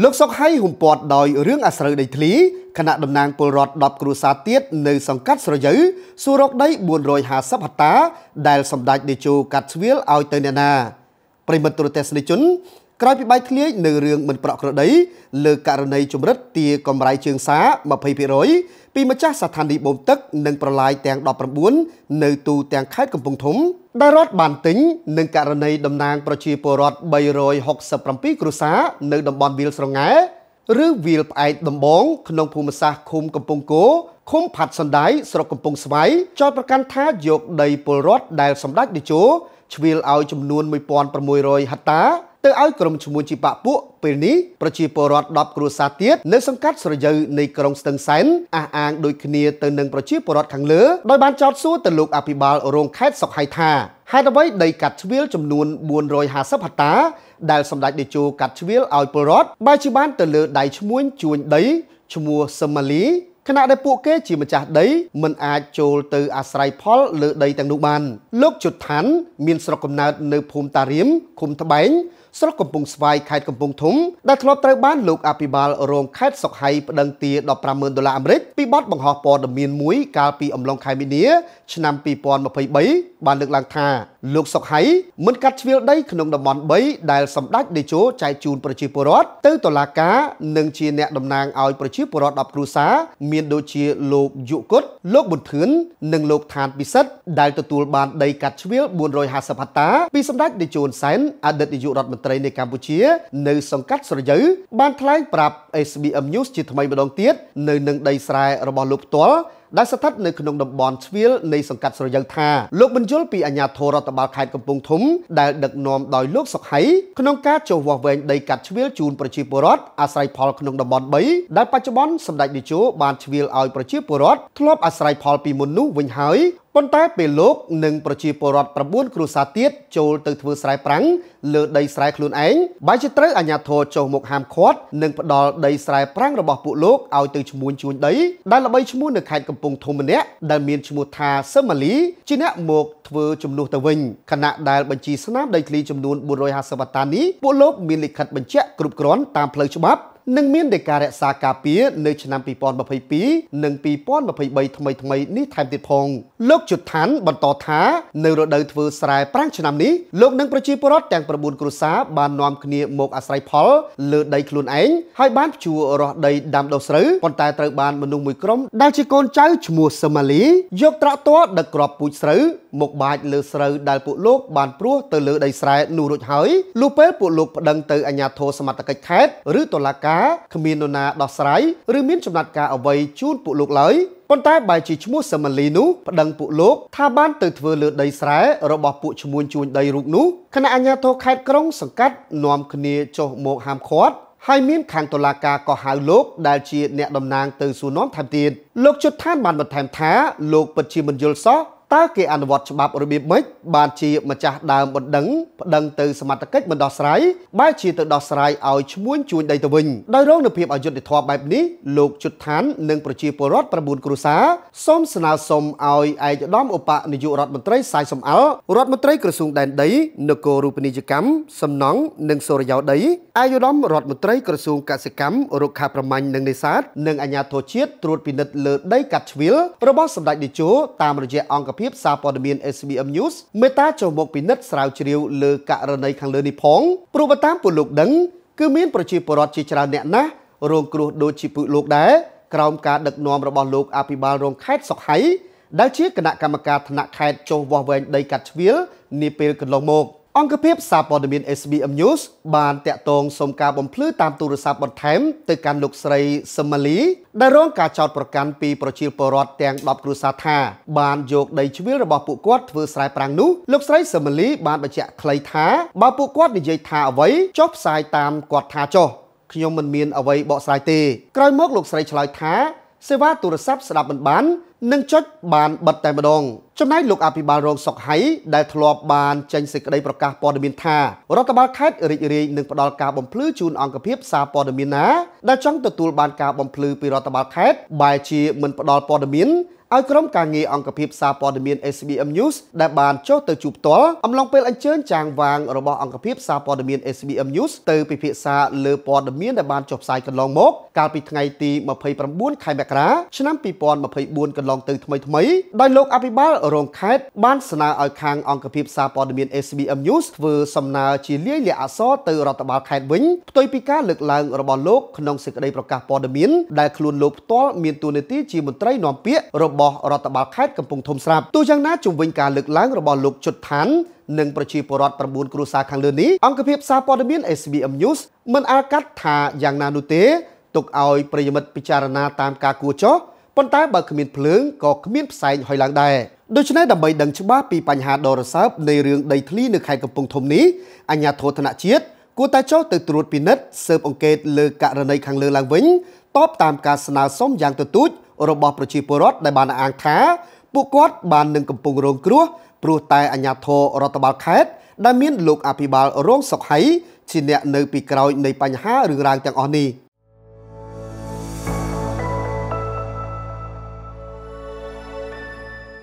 លោកសុកហៃរំពាត់ដោយរឿងអាស្រូវដីធ្លីគណៈតំណាង ពលរដ្ឋ10គ្រួសារទៀតនៅសង្កាត់ស្រយៅសួររកដី450ហិកតាដែល សម្ដេចតេជោកាត់ស្វៀលឲ្យទៅអ្នកណាប្រិមត្តទូរទស្សនិកជនក្រោយពីបាយធ្លាយនៅរឿងមិនប្រក្រតីលើករណីជំរិតទាកម្រៃជើងសា20%ពីម្ចាស់ស្ថានីយ៍បូមទឹកនិងប្រឡាយទាំង19នៅទូទាំងខេត្តកំពង់ធំ ដែលរដ្ឋបានទិញនឹងករណីតំណាងប្រជាពលរដ្ឋ367គ្រួសារនៅតំបន់វាលស្រងែឬវាលផ្អែកដំបងក្នុងភូមិសាស្ត្រឃុំកំពង់គោឃុំផាត់សណ្ដាយស្រុកកំពង់ស្វាយចោទប្រកាន់ថាយកដីពលរដ្ឋដែលសម្ដេចតេជោឆ្លៀលឲ្យចំនួន1600ហិកតាទៅឲ្យក្រុមឈ្មួញជីបាក់ពួកពេលនេះប្រជាពលរដ្ឋ10គ្រួសារទៀតនៅសង្កាត់ស្រយៅនៃក្រុងស្ទឹងសែនអះអាងដូចគ្នាទៅនឹងប្រជាពលរដ្ឋខាងលើដោយបានចោទសួរទៅលោកអភិបាលរងខេត្តសុកហៃថាហេតុអ្វីដីកាត់ជ្រៀលចំនួន450ហិកតាដែលសម្ដេចតេជោកាត់ជ្រៀលឲ្យពលរដ្ឋបែរជាបានទៅលើដៃឈ្មួញជួញដីឈ្មោះសម៉ាលីគណៈដែលពួកគេជាម្ចាស់ដី មិនអាចចូលទៅអាស្រ័យផលលើដីទាំងនោះបាន លោកជុតឋាន មានស្រុកកំណើតនៅភូមិតារៀមឃុំត្បែងស្រុកកំពង់ស្វាយខេត្តកំពង់ធំដែលធ្លាប់ត្រូវបានលោកអភិបាលរងខេត្តសុកហៃប្តឹងទារ150000ដុល្លារអាមេរិកពីបទបង្ហោះព័ត៌មានមួយកាលពីអំឡុងខែមីនាឆ្នាំ2023បានលើកឡើងថា លោកសុកហៃមិនកាត់ជ្រៀលដីក្នុងតំបន់3ដែលសម្ដេចតេជោចែកជូនប្រជាពលរដ្ឋទៅតុលាការនិងជាអ្នកតំណាងឲ្យប្រជាពលរដ្ឋ10គ្រួសារមានដូចជាលោកយុគតលោកប៊ុនធឿននិងលោកឋានពិសិដ្ឋដែលទទួលបានដីកាត់ជ្រៀល450ហិកតាពីសម្ដេចតេជោហ៊ុនសែនអតីតនាយករដ្ឋមន្ត្រីន្ត្រីនៃកម្ពុជា នៅសង្កាត់ស្រយៅបានថ្លែងប្រាប់ SBM News ជាថ្មីម្ដងទៀតនៅនឹងដីស្រែរបស់លោកផ្ទាល់ដែលស្ថិតនៅក្នុងតំបន់ស្វៀលនៃសង្កាត់ស្រយៅថាលោកបញ្យលពីអាជ្ញាធររដ្ឋបាលខេត្តកំពង់ធំដែលដឹកនាំដោយលោកសុកហៃក្នុងការចុះវាស់វែងដីកាត់ស្វៀលជូនប្រជាពលរដ្ឋអាស្រ័យផលក្នុងតំបន់3ដែលបច្ចុប្បន្នសម្ដេចនាយកបានស្វៀលឲ្យប្រជាពលរដ្ឋធ្លាប់អាស្រ័យផលពីមុននោះវិញហើយប៉ុន្តែពេលលោកនិងប្រជាពលរដ្ឋ9គ្រួសារទៀតចូលទៅធ្វើស្រែប្រាំងលើដីស្រែខ្លួនឯងបែរជាត្រូវអាជ្ញាធរចុះមកហាមឃាត់និងផ្ដាល់ដីស្រែប្រាំងរបស់ពួកលោកឲ្យទៅឈ្មួញជួញដីដែលល្បីឈ្មោះនៅខេត្តកំពង់ធំម្នាក់ដែលមានឈ្មោះថាសឹមម៉ាលីជាអ្នកមកធ្វើជំនួសទៅវិញខណៈដែលបញ្ជីស្នាមដីធ្លីចំនួន450ហិកតានេះពួកលោកមានលិខិតបញ្ជាក់គ្រប់គ្រាន់តាមផ្លូវច្បាប់និងមានដីការរក្សាការពារនៅឆ្នាំ2022និង2023ថ្មីថ្មីនេះថែមទៀតផងលោកជុតឋានបន្តថា នៅរដូវធ្វើស្រែប្រាំងឆ្នាំនេះលោកនិងប្រជាពលរដ្ឋទាំង9គ្រួសារបាននាំគ្នាមកអាស្រ័យផល លើដីខ្លួនឯងហើយបានភ្ជួររាស់ដីដាំដុះស្រូវប៉ុន្តែត្រូវបានមនុស្សមួយក្រុមដែលជាកូនចៅឈ្មោះសម៉ាលីយកត្រាក់ទ័រដឹកគ្រាប់ពូជស្រូវមកបាចលើស្រូវដែលពួកលោកបានព្រោះទៅលើដីស្រែនោះរួចហើយលុះពេលពួកលោកប្តឹងទៅអាជ្ញាធរសមត្ថកិច្ចខេត្តឬតុលាការការគ្មាននរណាដោះស្រាយឬមានចំណាត់ការអ្វីជូនពួកលោកឡើយប៉ុន្តែបែរជាឈ្មោះសមាលីនោះប្តឹងពួកលោកថាបានទៅធ្វើលើដី ស្រែរបស់ពួកឈ្មួញជួញដីរូបនោះគណៈអាជ្ញាធរខេត្តក្រុងសង្កាត់នាំគ្នាចុះមកហាមឃាត់ហើយមាន ខាងតុលាការក៏ហៅលោកដែលជាអ្នកតំណាងទៅសួរនាំថែមទៀតលោកជុតឋានបានបន្ថែមថាលោកពិតជាមិនយល់សោះតើគេអនុវត្តច្បាប់របៀបម៉េចបានជាម្ចាស់ដើមបណ្ដឹងប្តឹងទៅសមត្ថកិច្ចមិនដោះស្រាយបែរជាទៅដោះស្រាយឲ្យឈ្មួញជួញដីទៅវិញដោយរងនូវភាពអយុត្តិធម៌បែបនេះលោកជុតឋាននិងប្រជាពលរដ្ឋ9គ្រួសារសូមស្នើសុំឲ្យឯកឧត្តមឧបនាយករដ្ឋមន្ត្រីសាយសំអល់រដ្ឋមន្ត្រីក្រសួងដែនដីនគររូបនីយកម្មសំណង់និងសូរិយោដីឯកឧត្តមរដ្ឋមន្ត្រីក្រសួងកសិកម្មរុក្ខាប្រមាញ់និងនេសាទនិងអាជ្ញាធរជាតិត្រួតពិនិត្យលើដីកាត់ជ្រៀលរបស់សម្ដេចនាយកតាមរយៈអង្គភាពភាពសារព័ត៌មាន SBM News មេត្តាចុះមកពិនិត្យស្រាវជ្រាវលើករណីខាងលើនេះផងព្រោះបើតាមពលលោកដឹងគឺមានប្រជាពលរដ្ឋជាច្រើនអ្នកណាស់រងគ្រោះដូចជាពុកលោកដែរក្រោមការដឹកនាំរបស់លោកអភិបាលរងខេត្តសុខហៃដែលជាគណៈកម្មការថ្នាក់ខេត្តចុះវាស់វែងដីកាត់ជ្រៀលនាពេលកន្លងមក។អង្គភាពសារព័ត៌មាន SBM News បានតាក់ទងសុំការបំភ្លឺតាមទូរស័ព្ទបន្ថែមទៅកាន់លោកស្រីសមាលីដែលរងការចោទប្រកាន់ពីប្រជាពលរដ្ឋទាំង10គ្រួសារថាបានយកដីឈ្វាលរបស់ពួកគាត់ធ្វើស្រែប្រាំងនោះលោកស្រីសមាលីបានបញ្ជាក់ខ្លីថាបើពួកគាត់និយាយថាអ្វីចុះផ្សាយតាមគាត់ថាចុះខ្ញុំមិនមានអ្វីបកស្រាយទេក្រោយមកលោកស្រីឆ្លើយថា សេវាទូរស័ព្ទស្ដាប់មិនបាននឹងចុចបានបិទតែម្ដងចំណែកលោកអភិបាលរងសុកហៃដែលធ្លាប់បានចេញសេចក្តីប្រកាសព័ត៌មានថារដ្ឋបាលខេត្តរីករាយនឹងផ្ដល់ការបំភ្លឺជូនអង្គភាពសារព័ត៌មានណាដែលចង់ទទួលបានការបំភ្លឺពីរដ្ឋបាលខេត្តបែជាមិនផ្ដល់ព័ត៌មានឲ្យក្រុមការងារអង្គភាពសារព័ត៌មាន SBM News ដែលបានចុះទៅជួបផ្ទាល់អំឡុងពេលអញ្ជើញចាងវាងរបស់អង្គភាពសារព័ត៌មាន SBM News ទៅពិភាក្សាលើព័ត៌មានដែលបានចុះផ្សាយកន្លងមក កាលពីថ្ងៃទី29ខែមករាឆ្នាំ2024កន្លងឡងទៅថ្មីថ្មីដោយលោកអភិបាល រងខេត្តបានស្នើឲ្យខាងអង្គភាពសារព័ត៌មាន SBM News ធ្វើសំណើជា លាយលក្ខអក្សរទៅរដ្ឋបាលខេត្តវិញផ្ទុយពីការលើកឡើងរបស់លោកក្នុងសេចក្តីប្រកាសព័ត៌មានដែលខ្លួនលោកផ្ទាល់មានតួនាទីជាមន្ត្រីនាំពាក្យរបស់រដ្ឋបាលខេត្តកំពង់ធំស្រាប់ទោះយ៉ាងណាជំវិញការលើកឡើងរបស់លោកជុតឋាននិងប្រជាពលរដ្ឋ9គ្រួសារខាងលើនេះអង្គភាពសារព័ត៌មាន SBM News មិនអាលកាត់ថាយ៉ាងណានោះទេទុកឲ្យប្រិយមិត្តពិចារណាតាមការគួរចោះប៉ុន្តែបើគ្មានភ្លើងក៏គ្មានផ្សែងហុយឡើងដែរដូច្នេះដើម្បីដឹងច្បាស់ពីបញ្ហាដ៏រសើបនៃរឿងដីធ្លីនៅខេត្តកំពង់ធំនេះអាជ្ញាធរធនជាតិគួរតែចុះទៅត្រួតពិនិត្យស៊ើបអង្កេតលើករណីខាងលើឡើងវិញតបតាមការស្នើសុំយ៉ាងទទូចរបស់ប្រជាពលរដ្ឋដែលបានអាងថាពួកគាត់បាននឹងកំពុងរងគ្រោះព្រោះតែអាជ្ញាធររដ្ឋបាលខេត្តដែលមានលោកអភិបាលរងសុកហៃជាអ្នកនៅពីក្រោយនៃបញ្ហារឿងរ៉ាវទាំងអស់នេះ